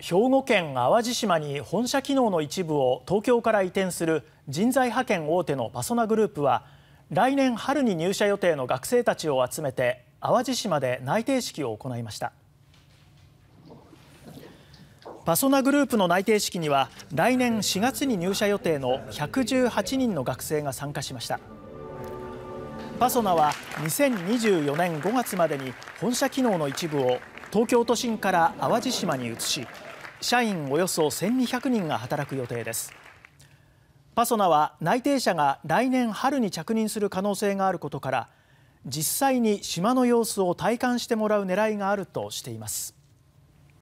兵庫県淡路島に本社機能の一部を東京から移転する人材派遣大手のパソナグループは来年春に入社予定の学生たちを集めて淡路島で内定式を行いましたパソナグループの内定式には来年4月に入社予定の118人の学生が参加しましたパソナは2024年5月までに本社機能の一部を東京都心から淡路島に移し社員およそ1200人が働く予定ですパソナは内定者が来年春に着任する可能性があることから実際に島の様子を体感してもらう狙いがあるとしています